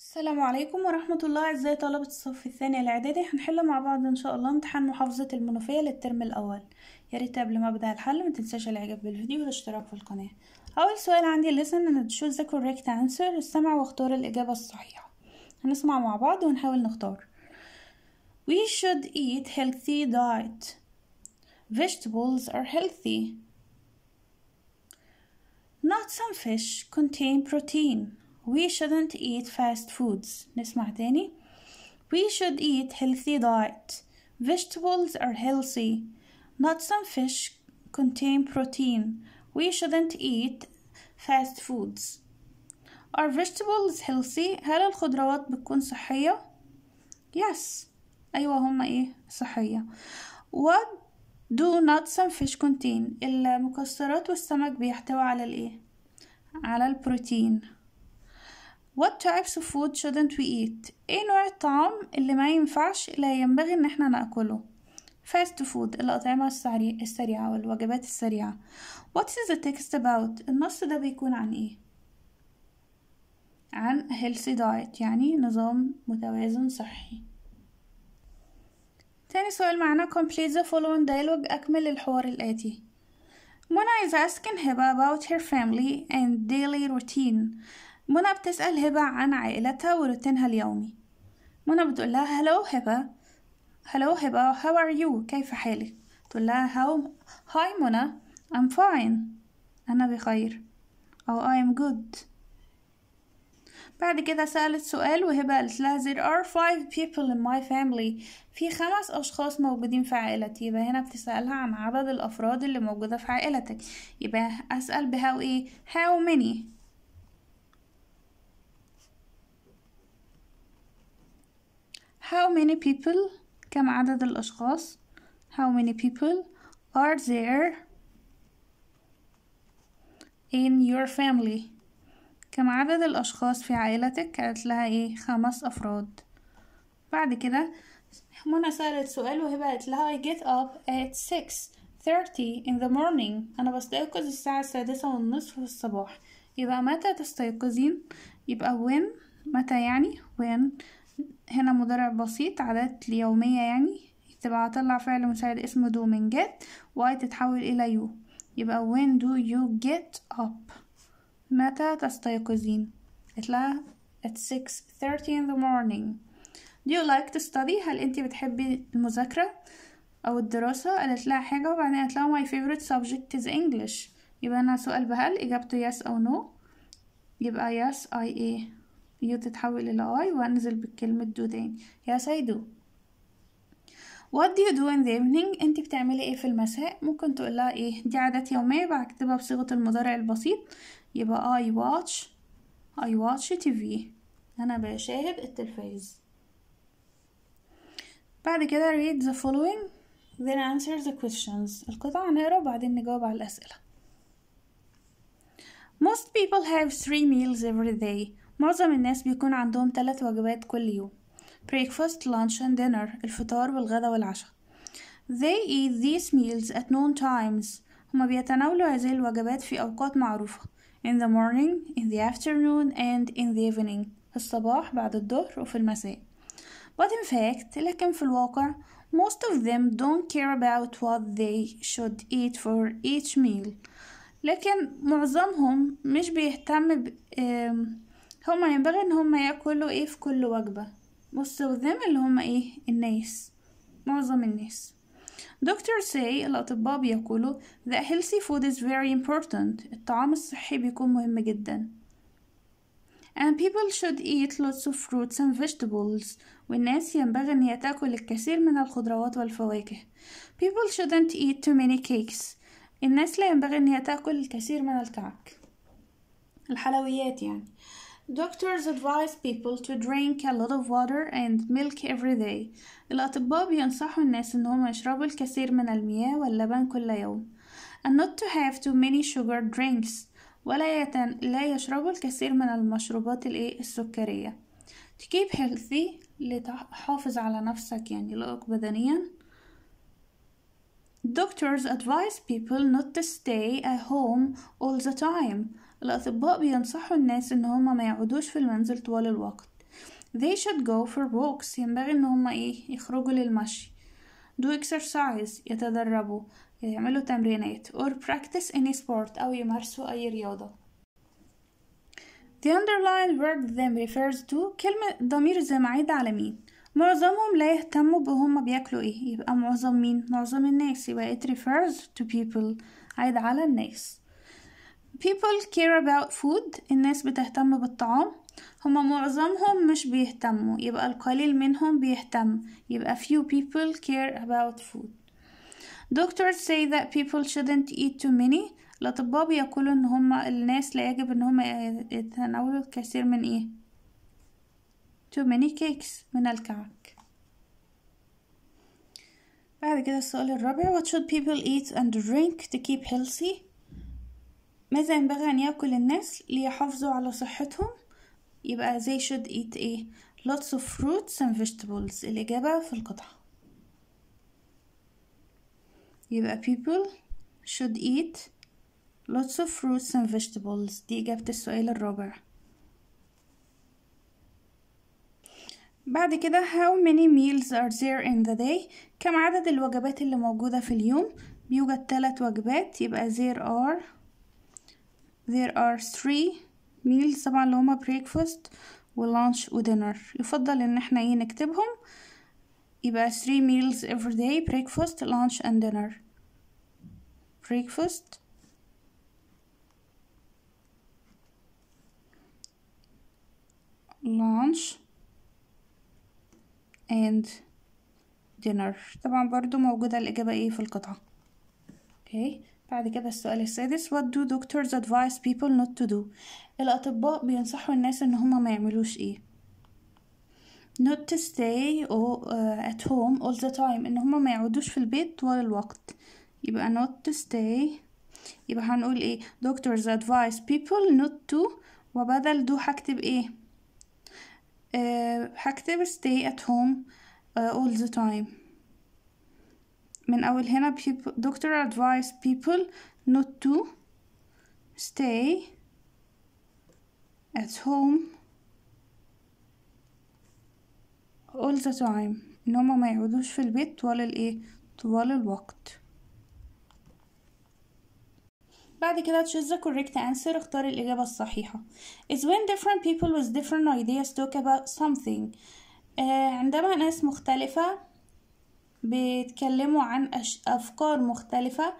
السلام عليكم ورحمة الله أعزائي طلبة الصف الثاني الإعدادي هنحل مع بعض إن شاء الله امتحان محافظة المنوفية للترم الأول يا ريت قبل ما أبدأ الحل ما تنساش الإعجاب بالفيديو والاشتراك في القناة أول سؤال عندي لسن إن تشو the correct answer استمع واختار الإجابة الصحيحة هنسمع مع بعض ونحاول نختار We should eat healthy diet Vegetables are healthy Not some fish contain protein We shouldn't eat fast foods نسمع تاني We should eat healthy diet Vegetables are healthy Nuts and fish contain protein We shouldn't eat fast foods Are vegetables healthy؟ هل الخضروات بتكون صحية؟ Yes أيوة هما إيه صحية What do nuts and fish contain؟ المكسرات والسمك بيحتوي على الإيه؟ على البروتين What types of food shouldn't we eat? ايه نوع الطعام اللي ما ينفعش لا ينبغي ان احنا ناكله Fast food الأطعمة السريعة والوجبات السريعة What is the text about النص ده بيكون عن ايه عن healthy diet يعني نظام متوازن صحي تاني سؤال معنا complete the following dialogue أكمل الحوار الآتي Mona is asking Hiba about her family and daily routine منى بتسأل هبة عن عائلتها وروتينها اليومي منى بتقول لها هلو هبة هلو هبة how are you كيف حالك تقول لها how hi منى I'm fine أنا بخير أو oh, ام good بعد كده سألت سؤال وهبة قالت لها there are five people in my family في خمس أشخاص موجودين في عائلتي يبقى هنا بتسألها عن عدد الأفراد اللي موجودة في عائلتك يبقى أسأل بهاو إيه how many How many people كم عدد الأشخاص How many people are there in your family كم عدد الأشخاص في عائلتك قالت لها إيه خمس أفراد بعد كده منى سألت سؤال وهي قالت لها I get up at 6:30 in the morning أنا بستيقظ الساعة السادسة والنصف في الصباح يبقى متى تستيقظين يبقى when متى يعني when هنا مضارع بسيط عادات يومية يعني تبقى هطلع فعل مساعد اسمه دو من جيت واي تتحول إلى يو يبقى when do you get up متى تستيقظين قلت ات at 6.30 in the morning do you like to study هل انت بتحبي المذاكرة أو الدراسة قالت لها حاجة وبعدين قالت لها my favorite subject is English يبقى أنا سؤال بهل إجابته yes أو no يبقى yes I A يو تتحول إلى اي وأنزل بكلمة دو تاني yes I دو What do you do in the evening؟ انت بتعملي ايه في المساء؟ ممكن تقولها ايه؟ دي عادات يومية بكتبها بصيغة المضارع البسيط يبقى I watch I watch TV أنا بشاهد التلفاز بعد كده read the following then answer the questions القطعة نقرا وبعدين نجاوب على الأسئلة Most people have three meals every day معظم الناس بيكون عندهم ثلاث وجبات كل يوم breakfast, lunch and dinner الفطار والغدا والعشاء They eat these meals at known times هما بيتناولوا هذه الوجبات في أوقات معروفة in the morning, in the afternoon and in the evening في الصباح بعد الظهر وفي المساء But in fact لكن في الواقع most of them don't care about what they should eat for each meal لكن معظمهم مش بيهتم ب هما ينبغي ان هما ياكلوا ايه في كل وجبة مستخدم اللي هما ايه الناس معظم الناس دكتور ساي الأطباء بيقولوا the healthy food is very important الطعام الصحي بيكون مهم جدا and people should eat lots of fruits and vegetables والناس ينبغي أن هي تأكل الكثير من الخضروات والفواكه people shouldn't eat too many cakes الناس لا ينبغي أن هي تأكل الكثير من الكعك الحلويات يعني Doctors advise people to drink a lot of water and milk every day الأطباء بينصحوا الناس إنهم يشربوا الكثير من المياه واللبن كل يوم and not to have too many sugar drinks ولا يتن... لا يشربوا الكثير من المشروبات السكرية to keep healthy لتحافظ على نفسك يعني لائق بدنيا Doctors advise people not to stay at home all the time الأطباء بينصحوا الناس إن هما ما يعودوش في المنزل طوال الوقت they should go for walks ينبغي إن هما إيه يخرجوا للمشي do exercise يتدربوا يعملوا تمرينات or practice any sport أو يمارسوا أي رياضة The underlying word them refers to كلمة ضمير زي ما على مين معظمهم لا يهتموا بهم بياكلوا ايه يبقى معظم مين معظم الناس يبقى it refers to people عايد على الناس people care about food الناس بتهتم بالطعام هما معظمهم مش بيهتموا يبقى القليل منهم بيهتم يبقى few people care about food doctors say that people shouldn't eat too many الأطباء بيقولوا إن هما الناس لا يجب إن هما يتناولوا الكثير من إيه too many cakes من الكعك بعد كده السؤال الرابع what should people eat and drink to keep healthy ماذا ينبغي أن يأكل الناس ليحافظوا على صحتهم يبقى they should eat ايه lots of fruits and vegetables الإجابة في القطعة يبقى people should eat lots of fruits and vegetables دي إجابة السؤال الرابع بعد كده how many meals are there in the day كم عدد الوجبات اللي موجودة في اليوم بيوجد ثلاث وجبات يبقى there are there are three meals طبعا اللي هما breakfast و lunch و dinner يفضل ان احنا ايه نكتبهم يبقى three meals every day breakfast lunch and dinner breakfast lunch and dinner طبعا برضو موجودة الإجابة ايه في القطعة okay بعد كده السؤال السادس what do doctors advise people not to do الأطباء بينصحوا الناس إن هما ما يعملوش إيه not to stay or, uh, at home all the time إن هما ما يعودوش في البيت طوال الوقت يبقى not to stay يبقى هنقول إيه doctors advise people not to وبدل do هكتب إيه uh, هكتب stay at home uh, all the time من أول هنا people doctor advised people not to stay at home all the time إن هما ما يقعدوش في البيت طوال الإيه طوال الوقت بعد كده choose the correct answer اختار الإجابة الصحيحة is when different people with different ideas talk about something uh, عندما ناس مختلفة بيتكلموا عن أفكار مختلفة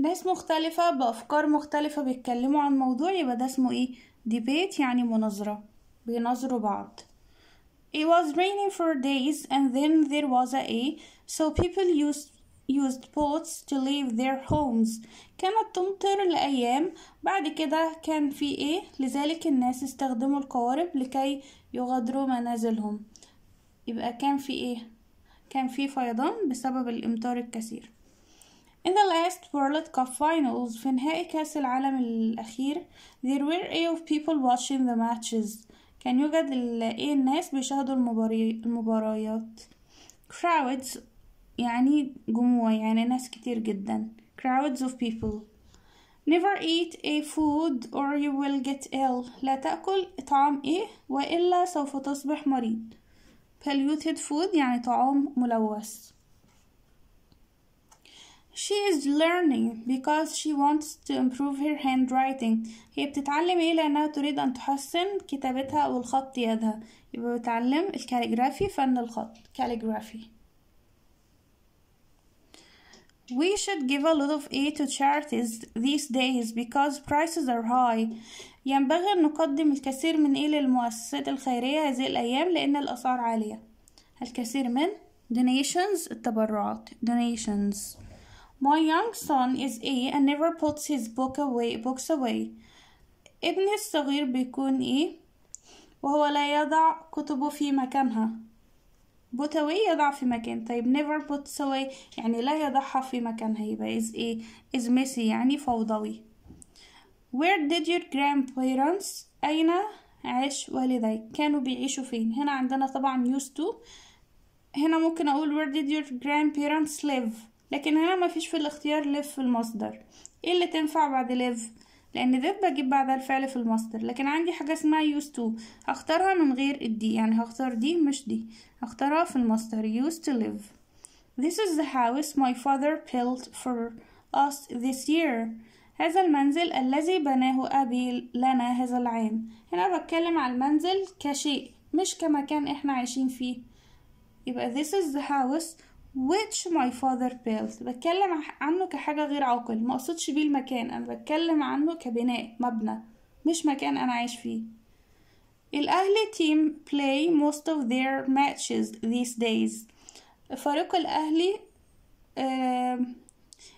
ناس مختلفة بأفكار مختلفة بيتكلموا عن موضوع يبقى ده اسمه ايه ديبيت يعني مناظرة بيناظروا بعض It was raining for days and then there was a A so people used used boats to leave their homes كانت تمطر لأيام بعد كده كان في إيه لذلك الناس استخدموا القوارب لكي يغادروا منازلهم يبقى كان في إيه كان في فيضان بسبب الإمطار الكثير In the last World Cup finals في نهائي كأس العالم الأخير there were a of people watching the matches كان يوجد ايه الناس بيشاهدوا المباريات crowds يعني جموع يعني ناس كتير جدا crowds of people never eat a food or you will get ill لا تأكل طعام إيه وإلا سوف تصبح مريض polluted food يعني طعام ملوث She is learning because she wants to improve her handwriting. هي بتتعلم ايه لانها تريد ان تحسن كتابتها او الخط يدها يبقى بتعلم الكاليغرافي فن الخط calligraphy We should give a lot of aid to charities these days because prices are high. ينبغي أن نقدم الكثير من إيه للمؤسسات الخيرية هذه الأيام لأن الأسعار عالية. الكثير من donations التبرعات donations. My young son is A and never puts his book away books away. ابني الصغير بيكون A وهو لا يضع كتبه في مكانها. put away يضع في مكان طيب never put away يعني لا يضعها في مكان هيبقى is ايه is messy يعني فوضوي where did your grandparents أين عاش والديك كانوا بيعيشوا فين هنا عندنا طبعا used to هنا ممكن أقول where did your grandparents live لكن هنا مفيش في الاختيار live في المصدر ايه اللي تنفع بعد live لان ذات بجيب بعدها الفعل في المصدر لكن عندي حاجة اسمها used to هختارها من غير الدي يعني هختار دي مش دي هختارها في المصدر used to live This is the house my father built for us this year هذا المنزل الذي بناه أبي لنا هذا العام هنا بتكلم على المنزل كشيء مش كمكان احنا عايشين فيه يبقى this is the house which my father built بتكلم عنه كحاجة غير عاقل ما اقصدش بيه المكان انا بتكلم عنه كبناء مبنى مش مكان انا عايش فيه الاهلي team play most of their matches these days فريق الاهلي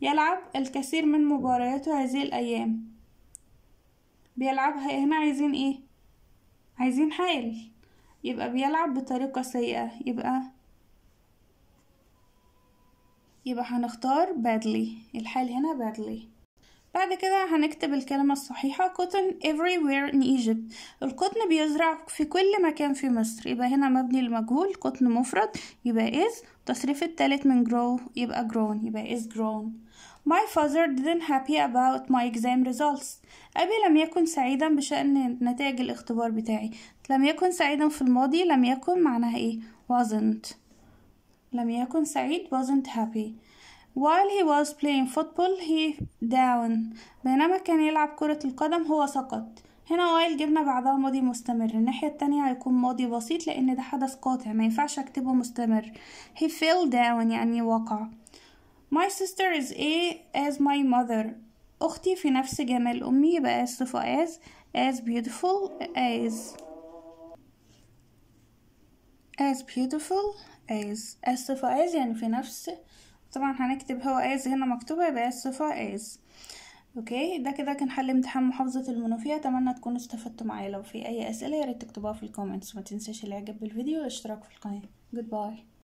يلعب الكثير من مبارياته هذه الايام بيلعبها هنا عايزين ايه عايزين حال يبقى بيلعب بطريقة سيئة يبقى يبقى هنختار badly الحال هنا badly بعد كده هنكتب الكلمة الصحيحة cotton everywhere in Egypt القطن بيزرع في كل مكان في مصر يبقى هنا مبني المجهول قطن مفرد يبقى is تصريف التالت من grow يبقى grown يبقى is grown My father didn't happy about my exam results أبي لم يكن سعيدا بشأن نتائج الاختبار بتاعي لم يكن سعيدا في الماضي لم يكن معناها ايه wasn't لم يكن سعيد wasn't happy while he was playing football he down بينما كان يلعب كرة القدم هو سقط هنا while جبنا بعدها ماضي مستمر الناحية التانية هيكون ماضي بسيط لأن ده حدث قاطع ما ينفعش أكتبه مستمر he fell down يعني وقع my sister is A as my mother أختي في نفس جمال أمي يبقى as صفة as as beautiful as as beautiful as as صفة as يعني في نفس طبعا هنكتب هو as هنا مكتوبة يبقى as صفة as اوكي ده كده كان حل امتحان محافظة المنوفية اتمنى تكونوا استفدتوا معايا لو في اي اسئلة ياريت تكتبوها في الكومنتس ما تنساش الاعجاب بالفيديو والاشتراك في القناة جود باي